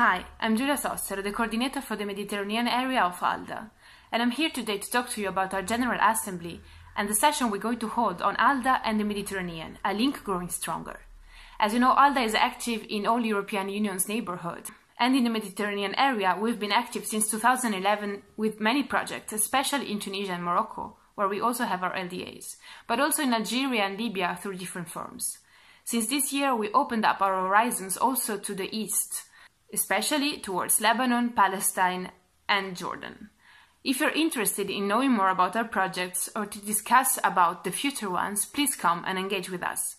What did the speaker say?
Hi, I'm Julia Soster, the coordinator for the Mediterranean area of ALDA, and I'm here today to talk to you about our General Assembly and the session we're going to hold on ALDA and the Mediterranean, a link growing stronger. As you know, ALDA is active in all European Union's neighborhood. And in the Mediterranean area, we've been active since 2011 with many projects, especially in Tunisia and Morocco, where we also have our LDAs, but also in Algeria and Libya through different forms. Since this year, we opened up our horizons also to the east, especially towards Lebanon, Palestine, and Jordan. If you're interested in knowing more about our projects or to discuss about the future ones, please come and engage with us.